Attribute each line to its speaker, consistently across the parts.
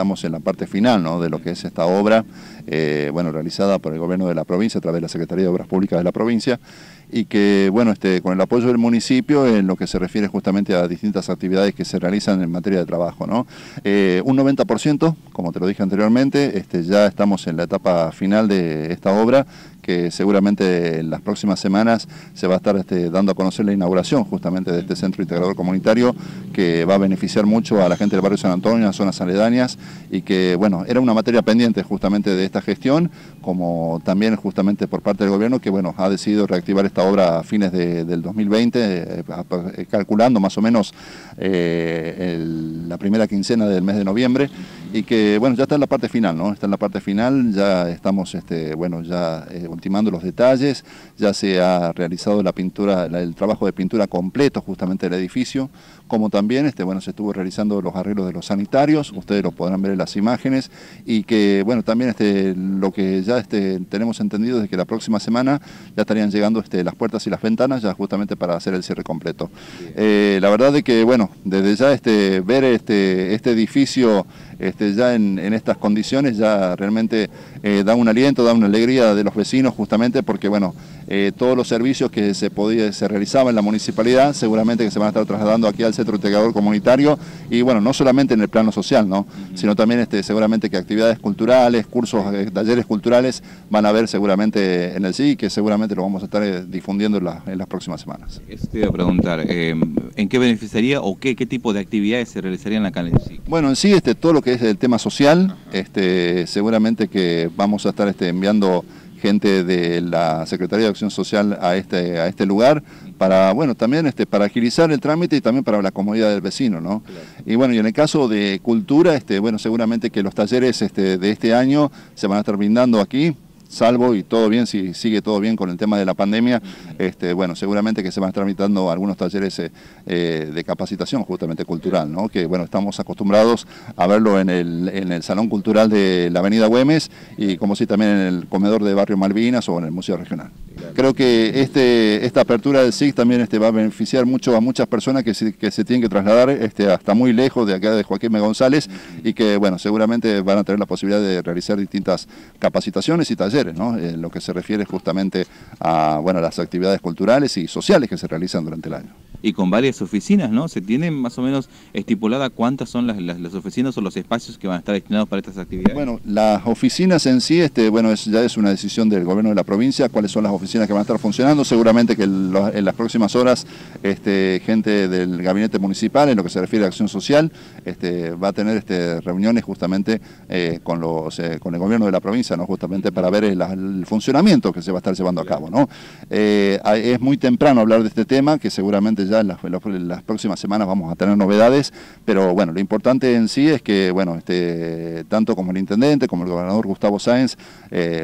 Speaker 1: estamos en la parte final de lo que es esta obra, eh, bueno, realizada por el gobierno de la provincia a través de la Secretaría de Obras Públicas de la provincia y que, bueno, este, con el apoyo del municipio en lo que se refiere justamente a distintas actividades que se realizan en materia de trabajo, ¿no? Eh, un 90%, como te lo dije anteriormente, este, ya estamos en la etapa final de esta obra que seguramente en las próximas semanas se va a estar este, dando a conocer la inauguración justamente de este centro integrador comunitario que va a beneficiar mucho a la gente del barrio San Antonio, a zonas aledañas y que, bueno, era una materia pendiente justamente de esta gestión, como también justamente por parte del gobierno que, bueno, ha decidido reactivar esta obra a fines del 2020, eh, eh, calculando más o menos eh, la primera quincena del mes de noviembre y que, bueno, ya está en la parte final, ¿no? Está en la parte final, ya estamos, este, bueno, ya ultimando los detalles, ya se ha realizado la pintura, el trabajo de pintura completo justamente del edificio, como también este, bueno, se estuvo realizando los arreglos de los sanitarios, ustedes lo podrán ver en las imágenes, y que bueno, también este, lo que ya este, tenemos entendido es que la próxima semana ya estarían llegando este, las puertas y las ventanas ya justamente para hacer el cierre completo. Eh, la verdad de que bueno, desde ya este, ver este, este edificio este, ya en, estas condiciones ya realmente eh, da un aliento, da una alegría de los vecinos justamente porque, bueno, eh, todos los servicios que se, podía, se realizaban en la municipalidad seguramente que se van a estar trasladando aquí al Centro Integrador Comunitario y, bueno, no solamente en el plano social, ¿no? Sino también este, seguramente que actividades culturales, cursos, eh, talleres culturales van a haber seguramente en el sí que seguramente lo vamos a estar eh, difundiendo en, las próximas semanas. Estoy a preguntar, em, ¿en qué beneficiaría o qué, tipo de actividades se realizarían acá en el sí? Bueno, en sí este, todo lo que es el tema social, este, seguramente que vamos a estar este, enviando gente de la Secretaría de Acción Social a este, a este lugar para, bueno, también este, para agilizar el trámite y también para la comodidad del vecino, ¿no? Y bueno, y en el caso de cultura, este, bueno, seguramente que los talleres este, de este año se van a estar brindando aquí, salvo y todo bien, si sigue todo bien con el tema de la pandemia, este, bueno, seguramente que se van tramitando algunos talleres eh, eh, de capacitación justamente cultural, ¿no? que bueno, estamos acostumbrados a verlo en el, en el Salón Cultural de la Avenida Güemes y como si también en el comedor de Barrio Malvinas o en el Museo Regional creo que este, esta apertura del sig también este, va a beneficiar mucho a muchas personas que se, que se tienen que trasladar este, hasta muy lejos de acá de Joaquín M. González y que, bueno, seguramente van a tener la posibilidad de realizar distintas capacitaciones y talleres, ¿no? lo que se refiere justamente a, bueno, las actividades culturales y sociales que se realizan durante el año. Y con varias oficinas, ¿no? ¿Se tiene más o menos estipulada cuántas son las, oficinas o los espacios que van a estar destinados para estas actividades? Bueno, las oficinas en sí, este, bueno, ya es una decisión del gobierno de la provincia, cuáles son las oficinas que van a estar funcionando, seguramente que en las próximas horas este, gente del gabinete municipal, en lo que se refiere a acción social, este, va a tener este, reuniones justamente eh, eh, con, el gobierno de la provincia, ¿no? justamente para ver el, funcionamiento que se va a estar llevando a cabo. ¿no? Eh, es muy temprano hablar de este tema, que seguramente ya en las, próximas semanas vamos a tener novedades, pero bueno, lo importante en sí es que, bueno, tanto como el intendente, como el gobernador Gustavo Sáenz,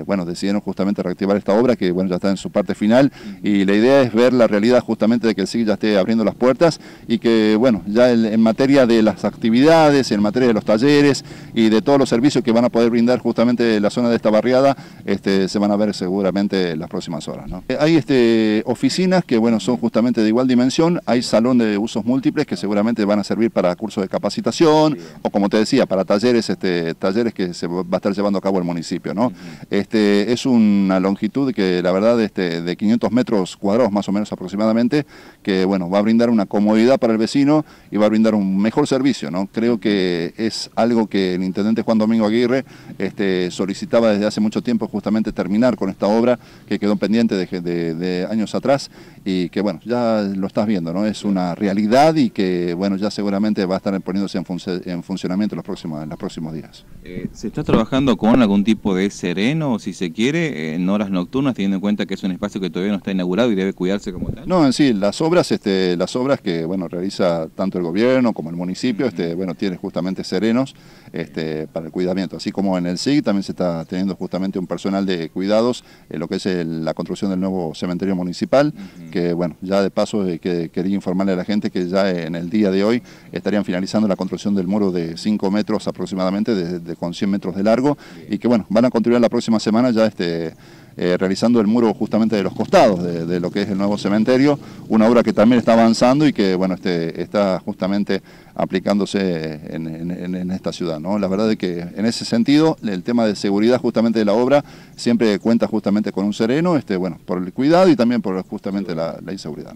Speaker 1: bueno, decidieron justamente reactivar esta obra que, bueno, ya está en su parte final y la idea es ver la realidad justamente de que el SIG ya esté abriendo las puertas y que, bueno, ya en materia de las actividades, en materia de los talleres y de todos los servicios que van a poder brindar justamente la zona de esta barriada, este, se van a ver seguramente las próximas horas. ¿no? Hay este, oficinas que, bueno, son justamente de igual dimensión, hay salón de usos múltiples que seguramente van a servir para cursos de capacitación o, como te decía, para talleres, este, talleres que se va a estar llevando a cabo el municipio, ¿no? Este, es una longitud que, la verdad, este, este, de 500 metros cuadrados más o menos aproximadamente, que bueno, va a brindar una comodidad para el vecino y va a brindar un mejor servicio. ¿no? Creo que es algo que el intendente Juan Domingo Aguirre este, solicitaba desde hace mucho tiempo justamente terminar con esta obra que quedó pendiente de, años atrás y que bueno, ya lo estás viendo, ¿no? es una realidad y que bueno, ya seguramente va a estar poniéndose en, funcionamiento en los próximos, en los próximos días. Eh, ¿Se está trabajando con algún tipo de sereno, si se quiere, en horas nocturnas, teniendo en cuenta que es un espacio que todavía no está inaugurado y debe cuidarse como tal. No, en sí, las obras, este, las obras que bueno, realiza tanto el gobierno como el municipio, este, bueno, tiene justamente serenos este, para el cuidamiento. Así como en el SIG también se está teniendo justamente un personal de cuidados, en lo que es la construcción del nuevo cementerio municipal, que bueno, ya de paso eh, quería informarle a la gente que ya en el día de hoy estarían finalizando la construcción del muro de 5 metros aproximadamente, de, con 100 metros de largo, y que bueno, van a continuar la próxima semana ya este eh, realizando el muro justamente de los costados de, lo que es el nuevo cementerio, una obra que también está avanzando y que bueno este, está justamente aplicándose en, esta ciudad. ¿no? La verdad es que en ese sentido el tema de seguridad justamente de la obra siempre cuenta justamente con un sereno, este, bueno, por el cuidado y también por justamente la, inseguridad.